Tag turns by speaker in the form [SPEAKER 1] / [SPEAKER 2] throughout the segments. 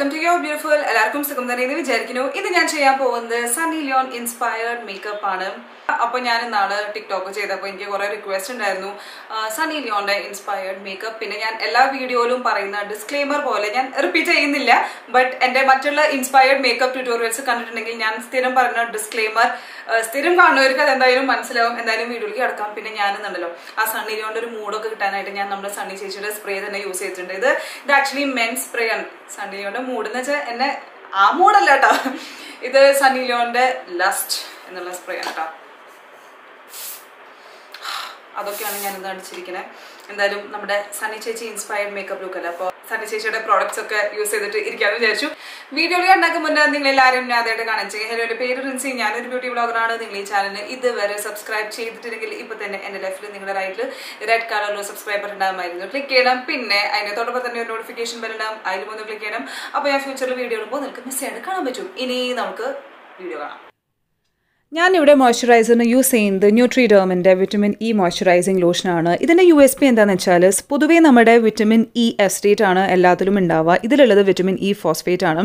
[SPEAKER 1] welcome to your beautiful എല്ലാവർക്കും സുഖം തന്നെ എന്ന് വിചാരിക്കുന്നു ഇത് ഞാൻ ചെയ്യാൻ പോകുന്നത് സണ്ണി ലിയോൺ ഇൻസ്പയർഡ് മേക്കപ്പ് ആണ് അപ്പോൾ ഞാൻ ഇന്നാണ് ടിക്ടോക്ക് ചെയ്തപ്പോൾ എനിക്ക് കുറെ റിക്വസ്റ്റ് ഉണ്ടായിരുന്നു സണ്ണി ലിയോണിന്റെ ഇൻസ്പയർഡ് മേക്കപ്പ് പിന്നെ ഞാൻ എല്ലാ വീഡിയോയിലും പറയുന്ന ഡിസ്ക്ലെയിമർ പോലെ ഞാൻ റിപ്പീറ്റ് ചെയ്യുന്നില്ല ബട്ട് എന്റെ മറ്റുള്ള ഇൻസ്പയർഡ് മേക്കപ്പ് ട്യൂട്ടോറിയൽസ് കണ്ടിട്ടുണ്ടെങ്കിൽ ഞാൻ സ്ഥിരം പറയുന്ന ഡിസ്ക്ലെയിമർ സ്ഥിരം കാണുന്നവർക്ക് അത് എന്തായാലും മനസ്സിലാവും എന്തായാലും വീഡിയോയിൽ കിടക്കാം പിന്നെ ഞാനെന്നുണ്ടല്ലോ ആ സണ്ണി ലിയോണിന്റെ ഒരു മൂഡൊക്കെ കിട്ടാനായിട്ട് ഞാൻ നമ്മുടെ സണ്ണി ചേച്ചിയുടെ സ്പ്രേ തന്നെ യൂസ് ചെയ്തിട്ടുണ്ട് ഇത് ഇത് ആക്ച്വലി മെൻ സ്പ്രേ ആണ് സണ്ണിലിയോന്റെ മൂഡ് എന്ന് വെച്ചാൽ എന്നെ ആ മൂഡല്ല കേട്ടോ ഇത് സണ്ണിലിയോന്റെ ലസ്റ്റ് എന്നുള്ള സ്പ്രേ ആണ് കേട്ടോ അതൊക്കെയാണ് ഞാൻ ഇന്ന് അടിച്ചിരിക്കുന്നത് എന്തായാലും നമ്മുടെ സണ്ണി ചേച്ചി ഇൻസ്പയർഡ് മേക്കപ്പ് ലുക്ക് അല്ലേ അപ്പോൾ സനശേഷിയുടെ പ്രോഡക്റ്റ്സ് ഒക്കെ യൂസ് ചെയ്തിട്ട് ഇരിക്കാന്ന് വിചാരിച്ചു വീഡിയോ കണ്ടാക്കും മുന്നേ നിങ്ങൾ എല്ലാവരും ആദ്യമായിട്ട് കാണിച്ചു ഹലോ എന്റെ പേര് റിൻസി ഞാനൊരു ബ്യൂട്ടി ബ്ലോഗറാണ് നിങ്ങൾ ഈ ചാനലിന് ഇതുവരെ സബ്സ്ക്രൈബ് ചെയ്തിട്ടില്ലെങ്കിൽ ഇപ്പൊ തന്നെ എന്റെ ലെഫ്റ്റിൽ നിങ്ങളുടെ റൈറ്റിൽ റെഡ് കളറിൽ സബ്സ്ക്രൈബർ ഉണ്ടാകുമായിരുന്നു ക്ലിക്ക് ചെയ്യണം പിന്നെ അതിനെ തൊട്ടപ്പം തന്നെ ഒരു നോട്ടിഫിക്കേഷൻ വരണം അതിലും ഒന്ന് ക്ലിക്ക് ചെയ്യണം അപ്പൊ ഞാൻ ഫ്യൂച്ചറിൽ വീഡിയോ ഇടുമ്പോൾ നിങ്ങൾക്ക് മിസ് ചെയ്യാണ്ട് കാണാൻ പറ്റും ഇനി നമുക്ക് വീഡിയോ കാണാം ഞാനിവിടെ മോയ്സ്ചറൈസറിന് യൂസ് ചെയ്യുന്നത് ന്യൂട്രിഡേമിൻ്റെ വിറ്റമിൻ ഇ മോയ്സ്ചറൈസിങ് ലോഷനാണ് ഇതിൻ്റെ യു എസ് പി എന്താണെന്ന് വെച്ചാൽ പൊതുവേ നമ്മുടെ വിറ്റമിൻ ഇ എസ്റ്റേറ്റ് ആണ് എല്ലാത്തിലും ഉണ്ടാവുക ഇതിലുള്ളത് വിറ്റമിൻ ഇ ഫോസ്ഫേറ്റ് ആണ്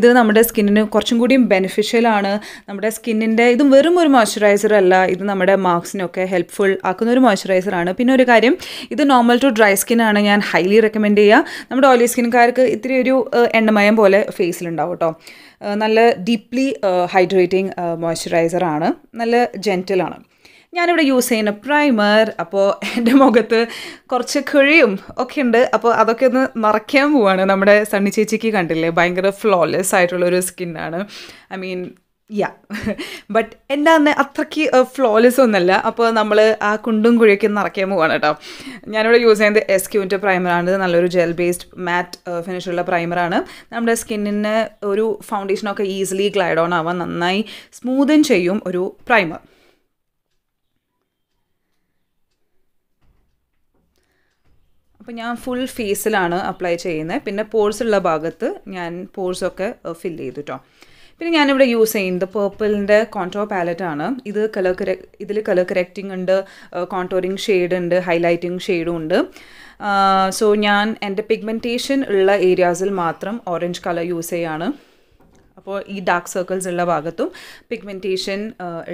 [SPEAKER 1] ഇത് നമ്മുടെ സ്കിന്നിന് കുറച്ചും കൂടിയും ബെനിഫിഷ്യൽ ആണ് നമ്മുടെ സ്കിന്നിൻ്റെ ഇതും വെറും ഒരു മോയ്സ്ചറൈസർ അല്ല ഇത് നമ്മുടെ മാർക്സിനൊക്കെ ഹെൽപ്ഫുൾ ആക്കുന്ന ഒരു മോയ്സ്ചറൈസർ ആണ് പിന്നെ ഒരു കാര്യം ഇത് നോർമൽ ടു ഡ്രൈ സ്കിൻ ആണ് ഞാൻ ഹൈലി റെക്കമെൻഡ് ചെയ്യുക നമ്മുടെ ഓയിലി സ്കിൻകാർക്ക് ഇത്തിരി ഒരു എണ്ണമയം പോലെ ഫേസിലുണ്ടാവും കേട്ടോ നല്ല ഡീപ്ലി ഹൈഡ്രേറ്റിംഗ് മോയ്സ്ചറൈസറാണ് നല്ല ജെൻറ്റലാണ് ഞാനിവിടെ യൂസ് ചെയ്യുന്ന പ്രൈമർ അപ്പോൾ എൻ്റെ മുഖത്ത് കുറച്ച് കിഴിയും ഒക്കെ ഉണ്ട് അപ്പോൾ അതൊക്കെ ഒന്ന് മറയ്ക്കാൻ പോവാണ് നമ്മുടെ സണ്ണി ചേച്ചിക്ക് കണ്ടില്ലേ ഭയങ്കര ഫ്ലോലെസ് ആയിട്ടുള്ളൊരു സ്കിന്നാണ് ഐ മീൻ യാ ബട്ട് എൻ്റെ അന്ന് അത്രയ്ക്ക് ഫ്ലോലെസ് ഒന്നല്ല അപ്പോൾ നമ്മൾ ആ കുണ്ടും കുഴിയൊക്കെ നിറയ്ക്കാൻ പോവാണ് കേട്ടോ ഞാനിവിടെ യൂസ് ചെയ്യുന്നത് എസ് ക്യൂൻ്റെ പ്രൈമറാണ് ഇത് നല്ലൊരു ജെൽ ബേസ്ഡ് മാറ്റ് ഫിനിഷുള്ള പ്രൈമറാണ് നമ്മുടെ സ്കിന്നിന് ഒരു ഫൗണ്ടേഷനൊക്കെ ഈസിലി ഗ്ലൈഡ് ഓൺ ആവാൻ നന്നായി സ്മൂതൻ ചെയ്യും ഒരു പ്രൈമർ അപ്പോൾ ഞാൻ ഫുൾ ഫേസിലാണ് അപ്ലൈ ചെയ്യുന്നത് പിന്നെ പോഴ്സ് ഉള്ള ഭാഗത്ത് ഞാൻ പോഴ്സൊക്കെ ഫില്ല് ചെയ്തു കേട്ടോ പിന്നെ ഞാനിവിടെ യൂസ് ചെയ്യുന്നത് പേർപ്പിളിൻ്റെ പാലറ്റ് പാലറ്റാണ് ഇത് കളർ കര ഇതിൽ കളർ കറക്റ്റിംഗ് ഉണ്ട് കോൺട്രോറിങ് ഷെയ്ഡ് ഉണ്ട് ഹൈലൈറ്റിംഗ് ഷെയ്ഡും ഉണ്ട് സോ ഞാൻ എൻ്റെ പിഗ്മെൻറ്റേഷൻ ഉള്ള ഏരിയാസിൽ മാത്രം ഓറഞ്ച് കളർ യൂസ് ചെയ്യാണ് അപ്പോൾ ഈ ഡാർക്ക് സർക്കിൾസ് ഉള്ള ഭാഗത്തും പിഗ്മെൻറ്റേഷൻ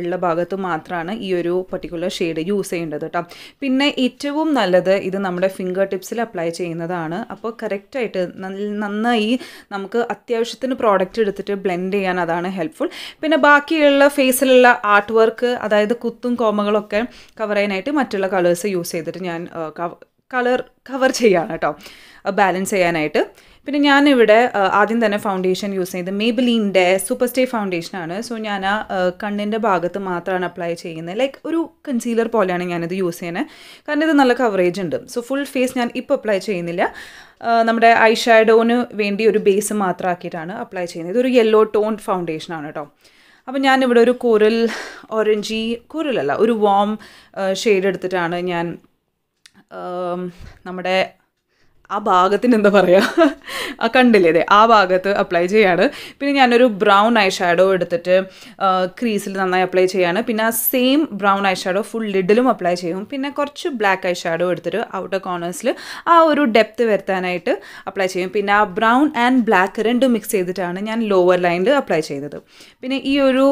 [SPEAKER 1] ഉള്ള ഭാഗത്തും മാത്രമാണ് ഈ ഒരു പർട്ടിക്കുലർ ഷെയ്ഡ് യൂസ് ചെയ്യേണ്ടത് കേട്ടോ പിന്നെ ഏറ്റവും നല്ലത് ഇത് നമ്മുടെ ഫിംഗർ ടിപ്സിൽ അപ്ലൈ ചെയ്യുന്നതാണ് അപ്പോൾ കറക്റ്റായിട്ട് നന്നായി നമുക്ക് അത്യാവശ്യത്തിന് പ്രോഡക്റ്റ് എടുത്തിട്ട് ബ്ലെൻഡ് ചെയ്യാൻ അതാണ് ഹെൽപ്ഫുൾ പിന്നെ ബാക്കിയുള്ള ഫേസിലുള്ള ആർട്ട് വർക്ക് അതായത് കുത്തും കോമകളൊക്കെ കവർ ചെയ്യാനായിട്ട് മറ്റുള്ള കളേഴ്സ് യൂസ് ചെയ്തിട്ട് ഞാൻ കളർ കവർ ചെയ്യാണ് കേട്ടോ ബാലൻസ് ചെയ്യാനായിട്ട് പിന്നെ ഞാനിവിടെ ആദ്യം തന്നെ ഫൗണ്ടേഷൻ യൂസ് ചെയ്ത് മേബിലീൻ്റെ സൂപ്പർ സ്റ്റേ ഫൗണ്ടേഷനാണ് സോ ഞാൻ ആ കണ്ണിൻ്റെ ഭാഗത്ത് മാത്രമാണ് അപ്ലൈ ചെയ്യുന്നത് ലൈക്ക് ഒരു കൺസീലർ പോലെയാണ് ഞാനിത് യൂസ് ചെയ്യുന്നത് കാരണം ഇത് നല്ല കവറേജ് ഉണ്ട് സോ ഫുൾ ഫേസ് ഞാൻ ഇപ്പോൾ അപ്ലൈ ചെയ്യുന്നില്ല നമ്മുടെ ഐ ഷാഡോന് വേണ്ടി ഒരു ബേസ് മാത്രമാക്കിയിട്ടാണ് അപ്ലൈ ചെയ്യുന്നത് ഇതൊരു യെല്ലോ ടോൺ ഫൗണ്ടേഷനാണ് കേട്ടോ അപ്പോൾ ഞാനിവിടെ ഒരു കുരൽ ഓറഞ്ചി കുരലല്ല ഒരു വാം ഷെയ്ഡ് എടുത്തിട്ടാണ് ഞാൻ നമ്മുടെ ആ ഭാഗത്തിന് എന്താ പറയുക ആ കണ്ടില്ലേ അതെ ആ ഭാഗത്ത് അപ്ലൈ ചെയ്യാണ് പിന്നെ ഞാനൊരു ബ്രൗൺ ഐ ഷാഡോ എടുത്തിട്ട് ക്രീസിൽ നന്നായി അപ്ലൈ ചെയ്യാണ് പിന്നെ ആ same brown eyeshadow full ലിഡിലും അപ്ലൈ ചെയ്യും പിന്നെ കുറച്ച് ബ്ലാക്ക് ഐ ഷാഡോ എടുത്തിട്ട് ഔട്ടർ കോർണേഴ്സിൽ ആ ഒരു ഡെപ്ത് വരുത്താനായിട്ട് അപ്ലൈ ചെയ്യും പിന്നെ ആ ബ്രൗൺ ആൻഡ് ബ്ലാക്ക് രണ്ടും മിക്സ് ചെയ്തിട്ടാണ് ഞാൻ ലോവർ ലൈനിൽ അപ്ലൈ ചെയ്തത് പിന്നെ ഈ ഒരു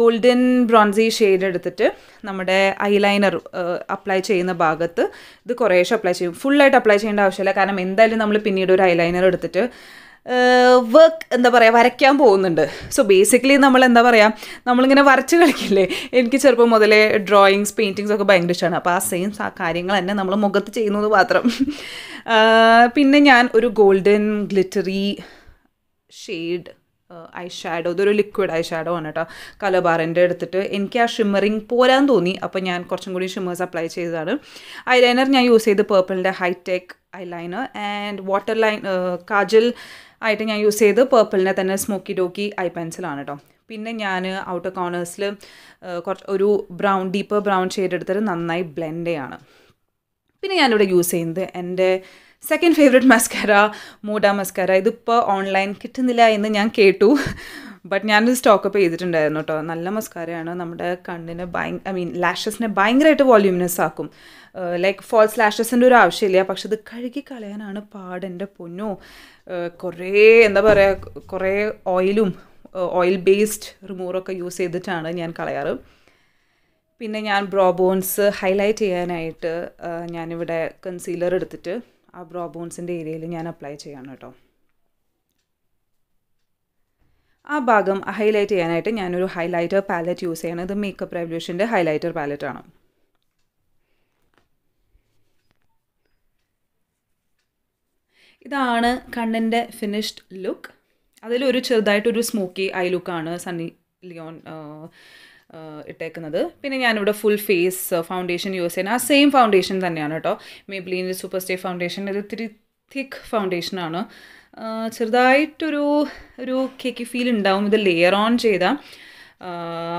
[SPEAKER 1] ഗോൾഡൻ ബ്രോൺസി ഷെയ്ഡ് എടുത്തിട്ട് നമ്മുടെ ഐ ലൈനർ അപ്ലൈ ചെയ്യുന്ന ഭാഗത്ത് ഇത് കുറേശ്ശെ അപ്ലൈ ചെയ്യും ഫുള്ളായിട്ട് അപ്ലൈ ചെയ്യേണ്ട ആവശ്യമില്ല കാരണം എന്തായാലും നമ്മൾ പിന്നീട് ഒരു ഐലൈനർ എടുത്തിട്ട് വർക്ക് എന്താ പറയുക വരയ്ക്കാൻ പോകുന്നുണ്ട് സോ ബേസിക്കലി നമ്മൾ എന്താ പറയുക നമ്മളിങ്ങനെ വരച്ച് കളിക്കില്ലേ എനിക്ക് ചെറുപ്പം മുതലേ ഡ്രോയിങ്സ് പെയിൻറ്റിങ്സ് ഒക്കെ ഭയങ്കര ഇഷ്ടമാണ് അപ്പോൾ ആ സെയിം ആ കാര്യങ്ങൾ തന്നെ നമ്മൾ മുഖത്ത് ചെയ്യുന്നത് മാത്രം പിന്നെ ഞാൻ ഒരു golden glittery shade eyeshadow ഇതൊരു ലിക്വിഡ് ഐ ഷാഡോ ആണ് കേട്ടോ കലബാറിൻ്റെ എടുത്തിട്ട് എനിക്ക് ആ ഷിമ്മറിങ് പോരാൻ തോന്നി അപ്പോൾ ഞാൻ കുറച്ചും കൂടി ഷിമ്മേഴ്സ് അപ്ലൈ ചെയ്തതാണ് ഐ ലൈനർ ഞാൻ യൂസ് ചെയ്ത് പേർപ്പിളിൻ്റെ hitech eyeliner and waterline kajal ആയിട്ട് ഞാൻ യൂസ് ചെയ്ത് പേർപ്പിളിനെ തന്നെ സ്മോക്കി ഡോക്കി ഐ പെൻസിലാണ് കേട്ടോ പിന്നെ ഞാൻ ഔട്ടർ കോർണേഴ്സിൽ കുറച്ച് ഒരു ബ്രൗൺ ഡീപ്പർ ബ്രൗൺ ഷെയ്ഡ് എടുത്തിട്ട് നന്നായി ബ്ലെൻഡ് ചെയ്യാണ് പിന്നെ ഞാനിവിടെ യൂസ് ചെയ്യുന്നത് എൻ്റെ സെക്കൻഡ് ഫേവററ്റ് മസ്കാര മൂഡ മസ്കാര ഇതിപ്പോൾ ഓൺലൈൻ കിട്ടുന്നില്ല എന്ന് ഞാൻ കേട്ടു ബട്ട് ഞാനിത് സ്റ്റോക്കപ്പ് ചെയ്തിട്ടുണ്ടായിരുന്നു കേട്ടോ നല്ല മസ്കാരയാണ് നമ്മുടെ കണ്ണിന് ഭയ ഐ മീൻ ലാഷസിനെ ഭയങ്കരമായിട്ട് വോല്യൂമിനസ് ആക്കും ലൈക്ക് ഫോൾസ് ലാഷസിൻ്റെ ഒരു ആവശ്യമില്ല പക്ഷെ ഇത് കഴുകി കളയാനാണ് പാടെൻ്റെ പൊന്നു uh, കുറേ എന്താ പറയുക കുറേ ഓയിലും ഓയിൽ ബേസ്ഡ് റിമൂവറൊക്കെ യൂസ് ചെയ്തിട്ടാണ് ഞാൻ കളയാറ് പിന്നെ ഞാൻ ബ്രോ ബോൺസ് ഹൈലൈറ്റ് ചെയ്യാനായിട്ട് uh, ഞാനിവിടെ കൺസീലർ എടുത്തിട്ട് ആ ബ്രോ ബോൺസിൻ്റെ ഏരിയയിൽ ഞാൻ അപ്ലൈ ചെയ്യാണ് കേട്ടോ ആ ഭാഗം ഹൈലൈറ്റ് ചെയ്യാനായിട്ട് ഞാനൊരു ഹൈലൈറ്റർ പാലറ്റ് യൂസ് ചെയ്യണം ഇത് മേക്കപ്പ് റെവല്യൂഷൻ്റെ ഹൈലൈറ്റർ പാലറ്റ് ആണ് ഇതാണ് കണ്ണിൻ്റെ ഫിനിഷ്ഡ് ലുക്ക് അതിലൊരു ചെറുതായിട്ടൊരു സ്മോക്കി ഐ ലുക്കാണ് സണ്ണി ലിയോൺ ഇട്ടേക്കുന്നത് പിന്നെ ഞാനിവിടെ ഫുൾ ഫേസ് ഫൗണ്ടേഷൻ യൂസ് ചെയ്യുന്ന ആ സെയിം ഫൗണ്ടേഷൻ തന്നെയാണ് കേട്ടോ മെബ്ലീൻ്റെ സൂപ്പർ സ്റ്റേ ഫൗണ്ടേഷൻ ഇത് ഇത്തിരി തിക്ക് ഫൗണ്ടേഷനാണ് ചെറുതായിട്ടൊരു ഒരു കേക്ക് ഫീൽ ഉണ്ടാവും ഇത് ലെയർ ഓൺ ചെയ്താൽ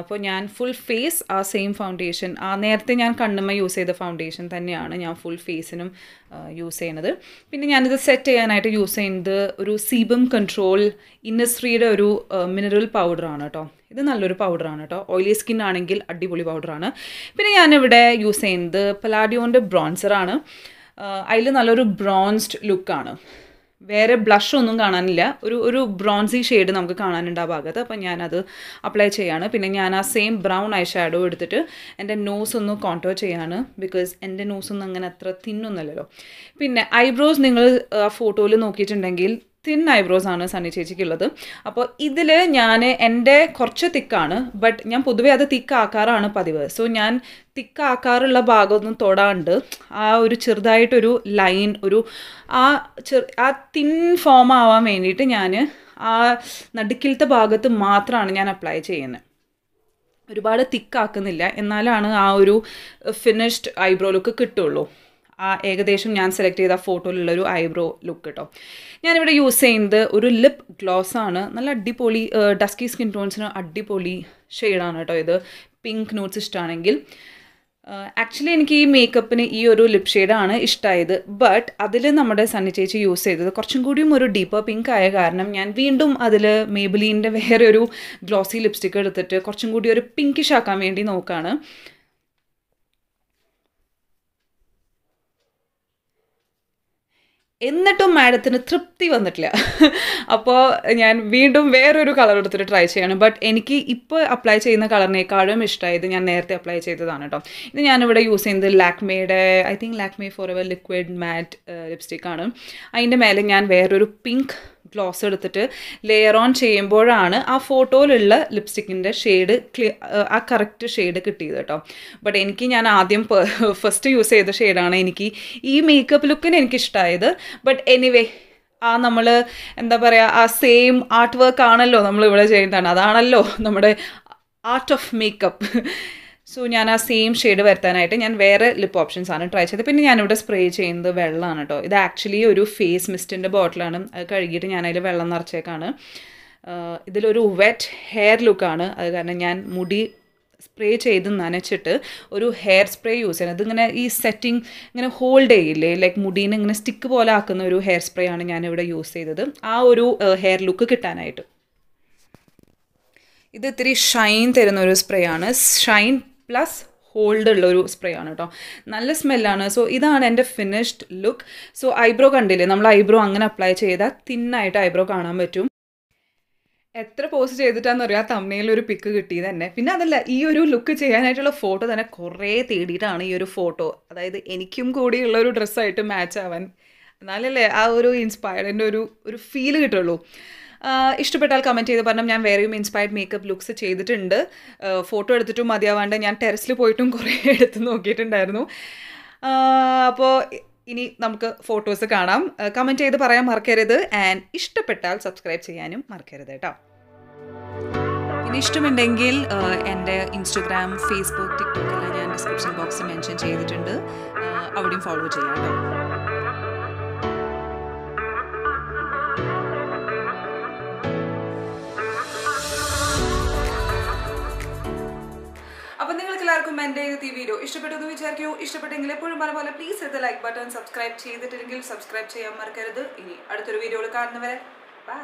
[SPEAKER 1] അപ്പോൾ ഞാൻ ഫുൾ ഫേസ് ആ സെയിം ഫൗണ്ടേഷൻ ആ നേരത്തെ ഞാൻ കണ്ണുമ്മ യൂസ് ചെയ്ത ഫൗണ്ടേഷൻ തന്നെയാണ് ഞാൻ ഫുൾ ഫേസിനും യൂസ് ചെയ്യുന്നത് പിന്നെ ഞാനിത് സെറ്റ് ചെയ്യാനായിട്ട് യൂസ് ചെയ്യുന്നത് ഒരു സീബം കൺട്രോൾ ഇൻഡസ്ട്രിയുടെ ഒരു മിനറൽ പൗഡറാണ് കേട്ടോ ഇത് നല്ലൊരു പൗഡറാണ് കേട്ടോ ഓയിലി സ്കിൻ ആണെങ്കിൽ അടിപൊളി പൗഡറാണ് പിന്നെ ഞാനിവിടെ യൂസ് ചെയ്യുന്നത് പലാഡിയോൻ്റെ ബ്രോൺസറാണ് അതിൽ നല്ലൊരു ബ്രോൺസ്ഡ് ലുക്കാണ് വേറെ ബ്ലഷ് ഒന്നും കാണാനില്ല ഒരു ഒരു ബ്രോൺസി ഷെയ്ഡ് നമുക്ക് കാണാനുണ്ട് ആ ഭാഗത്ത് അപ്പം ഞാനത് അപ്ലൈ ചെയ്യാണ് പിന്നെ ഞാൻ ആ സെയിം ബ്രൗൺ ഐ ഷാഡോ എടുത്തിട്ട് എൻ്റെ നോസ് ഒന്ന് കോൺട്രോ ചെയ്യാണ് ബിക്കോസ് എൻ്റെ നോസ് ഒന്നും അങ്ങനെ അത്ര തിന്നൊന്നുമല്ലല്ലോ പിന്നെ ഐബ്രോസ് നിങ്ങൾ ഫോട്ടോയിൽ നോക്കിയിട്ടുണ്ടെങ്കിൽ തിൻ ഐബ്രോസ് ആണ് സണ്ണി ചേച്ചിക്കുള്ളത് അപ്പോൾ ഇതിൽ ഞാൻ എൻ്റെ കുറച്ച് തിക്കാണ് ബട്ട് ഞാൻ പൊതുവെ അത് തിക്ക് ആക്കാറാണ് പതിവ് സോ ഞാൻ തിക്ക് ആക്കാറുള്ള ഭാഗമൊന്നും തൊടാണ്ട് ആ ഒരു ചെറുതായിട്ടൊരു ലൈൻ ഒരു ആ ചെറു ആ തിൻ ഫോം ആവാൻ വേണ്ടിയിട്ട് ഞാൻ ആ നടുക്കിലത്തെ ഭാഗത്ത് മാത്രമാണ് ഞാൻ അപ്ലൈ ചെയ്യുന്നത് ഒരുപാട് തിക്കാക്കുന്നില്ല എന്നാലാണ് ആ ഒരു ഫിനിഷ്ഡ് ഐബ്രോ ലുക്ക് കിട്ടുള്ളൂ ആ ഏകദേശം ഞാൻ സെലക്ട് ചെയ്ത ഫോട്ടോയിലുള്ളൊരു ഐബ്രോ ലുക്ക് കേട്ടോ ഞാനിവിടെ യൂസ് ചെയ്യുന്നത് ഒരു ലിപ് ഗ്ലോസ് ആണ് നല്ല അടിപൊളി ഡസ്കി സ്കിൻ ടോൺസിന് അടിപൊളി ഷെയ്ഡാണ് കേട്ടോ ഇത് പിങ്ക് നോട്ട്സ് ഇഷ്ടമാണെങ്കിൽ ആക്ച്വലി എനിക്ക് ഈ മേക്കപ്പിന് ഈ ഒരു ലിപ് ഷെയ്ഡാണ് ഇഷ്ടമായത് ബട്ട് അതിൽ നമ്മുടെ സണ്ണി ചേച്ചി യൂസ് ചെയ്തത് കുറച്ചും കൂടിയും ഒരു ഡീപ്പർ പിങ്ക് ആയ കാരണം ഞാൻ വീണ്ടും അതിൽ മേബിലീൻ്റെ വേറെ ഒരു ഗ്ലോസി ലിപ്സ്റ്റിക്ക് എടുത്തിട്ട് കുറച്ചും കൂടി ഒരു പിങ്കിഷ് ആക്കാൻ വേണ്ടി നോക്കുകയാണ് എന്നിട്ടും മാഡത്തിന് തൃപ്തി വന്നിട്ടില്ല അപ്പോൾ ഞാൻ വീണ്ടും വേറൊരു കളർ എടുത്തിട്ട് ട്രൈ ചെയ്യണം ബട്ട് എനിക്ക് ഇപ്പോൾ അപ്ലൈ ചെയ്യുന്ന കളറിനേക്കാളും ഇഷ്ടമായത് ഞാൻ നേരത്തെ അപ്ലൈ ചെയ്തതാണ് കേട്ടോ ഇത് ഞാനിവിടെ യൂസ് ചെയ്യുന്നത് ലാക്മേയുടെ I think Lakme forever liquid matte ലിപ്സ്റ്റിക്കാണ് അതിൻ്റെ മേലെ ഞാൻ വേറൊരു പിങ്ക് ഗ്ലോസ് എടുത്തിട്ട് ലെയർ ഓൺ ചെയ്യുമ്പോഴാണ് ആ ഫോട്ടോയിലുള്ള ലിപ്സ്റ്റിക്കിൻ്റെ ഷെയ്ഡ് ക്ലിയർ ആ കറക്റ്റ് ഷെയ്ഡ് കിട്ടിയത് കേട്ടോ ബട്ട് എനിക്ക് ഞാൻ ആദ്യം ഫസ്റ്റ് യൂസ് ചെയ്ത ഷെയ്ഡാണ് എനിക്ക് ഈ മേക്കപ്പ് ലുക്കിന് എനിക്കിഷ്ടമായത് ബട്ട് എനിവേ ആ നമ്മൾ എന്താ പറയുക ആ സെയിം ആർട്ട് വർക്ക് ആണല്ലോ നമ്മൾ ഇവിടെ ചെയ്യുന്നതാണ് അതാണല്ലോ നമ്മുടെ ആർട്ട് ഓഫ് മേക്കപ്പ് സോ ഞാൻ ആ സെയിം ഷെയ്ഡ് വരുത്താനായിട്ട് ഞാൻ വേറെ ലിപ്പ് ഓപ്ഷൻസ് ആണ് ട്രൈ ചെയ്തത് പിന്നെ ഞാനിവിടെ സ്പ്രേ ചെയ്യുന്നത് വെള്ളമാണ് കേട്ടോ ഇത് ആക്ച്വലി ഒരു ഫേസ് മിസ്റ്റിൻ്റെ ബോട്ടിലാണ് അത് കഴുകിയിട്ട് ഞാൻ വെള്ളം നിറച്ചേക്കാണ് ഇതിലൊരു വെറ്റ് ഹെയർ ലുക്കാണ് അത് കാരണം ഞാൻ മുടി സ്പ്രേ ചെയ്ത് നനച്ചിട്ട് ഒരു ഹെയർ സ്പ്രേ യൂസ് ചെയ്യണം അതിങ്ങനെ ഈ സെറ്റിംഗ് ഇങ്ങനെ ഹോൾഡ് ചെയ്യില്ലേ ലൈക്ക് മുടീനെ ഇങ്ങനെ സ്റ്റിക്ക് പോലെ ആക്കുന്ന ഒരു ഹെയർ സ്പ്രേ ആണ് ഞാനിവിടെ യൂസ് ചെയ്തത് ആ ഒരു ഹെയർ ലുക്ക് കിട്ടാനായിട്ട് ഇത് ഇത്തിരി ഷൈൻ തരുന്ന ഒരു സ്പ്രേ ആണ് ഷൈൻ പ്ലസ് ഹോൾഡ് ഉള്ള ഒരു സ്പ്രേ ആണ് കേട്ടോ നല്ല സ്മെല്ലാണ് സോ ഇതാണ് എൻ്റെ ഫിനിഷ്ഡ് ലുക്ക് സോ ഐബ്രോ കണ്ടില്ലേ നമ്മൾ ഐബ്രോ അങ്ങനെ അപ്ലൈ ചെയ്താൽ തിന്നായിട്ട് ഐബ്രോ കാണാൻ പറ്റും എത്ര പോസ്റ്റ് ചെയ്തിട്ടാണെന്ന് പറയുക തമ്മയിൽ ഒരു പിക്ക് കിട്ടി തന്നെ പിന്നെ അതല്ല ഈ ഒരു ലുക്ക് ചെയ്യാനായിട്ടുള്ള ഫോട്ടോ തന്നെ കുറേ തേടിയിട്ടാണ് ഈ ഒരു ഫോട്ടോ അതായത് എനിക്കും കൂടിയുള്ള ഒരു ഡ്രസ്സായിട്ട് മാച്ച് ആവാൻ എന്നാലല്ലേ ആ ഒരു ഇൻസ്പയർഡിൻ്റെ ഒരു ഒരു ഫീൽ കിട്ടുള്ളൂ ഇഷ്ടപ്പെട്ടാൽ കമൻറ്റ് ചെയ്ത് പറഞ്ഞാൽ ഞാൻ വേറെയും ഇൻസ്പയർഡ് മേക്കപ്പ് ലുക്സ് ചെയ്തിട്ടുണ്ട് ഫോട്ടോ എടുത്തിട്ടും മതിയാവാണ്ട് ഞാൻ ടെറസിൽ പോയിട്ടും കുറേ എടുത്ത് നോക്കിയിട്ടുണ്ടായിരുന്നു അപ്പോൾ ഇനി നമുക്ക് ഫോട്ടോസ് കാണാം കമൻറ്റ് ചെയ്ത് പറയാൻ മറക്കരുത് ആൻഡ് ഇഷ്ടപ്പെട്ടാൽ സബ്സ്ക്രൈബ് ചെയ്യാനും മറക്കരുത് കേട്ടോ ഇനി ഇഷ്ടമുണ്ടെങ്കിൽ എൻ്റെ ഇൻസ്റ്റഗ്രാം ഫേസ്ബുക്ക് ടിക്ടോക്കെല്ലാം ഞാൻ ഡിസ്ക്രിപ്ഷൻ ബോക്സിൽ മെൻഷൻ ചെയ്തിട്ടുണ്ട് അവിടെയും ഫോളോ ചെയ്യാം കേട്ടോ അപ്പം നിങ്ങൾക്ക് എല്ലാവർക്കും എൻ്റെ ഈ വീഡിയോ ഇഷ്ടപ്പെട്ടു എന്ന് വിചാരിക്കൂ ഇഷ്ടപ്പെട്ടെങ്കിൽ എപ്പോഴും പല പോലെ പ്ലീസ് എടുത്ത് ലൈക്ക് ബട്ടൺ സബ്സ്ക്രൈബ് ചെയ്തിട്ടില്ലെങ്കിൽ സബ്സ്ക്രൈബ് ചെയ്യാൻ മറക്കരുത് ഇനി അടുത്തൊരു വീഡിയോകൾ കാണുന്നവരെ ബൈ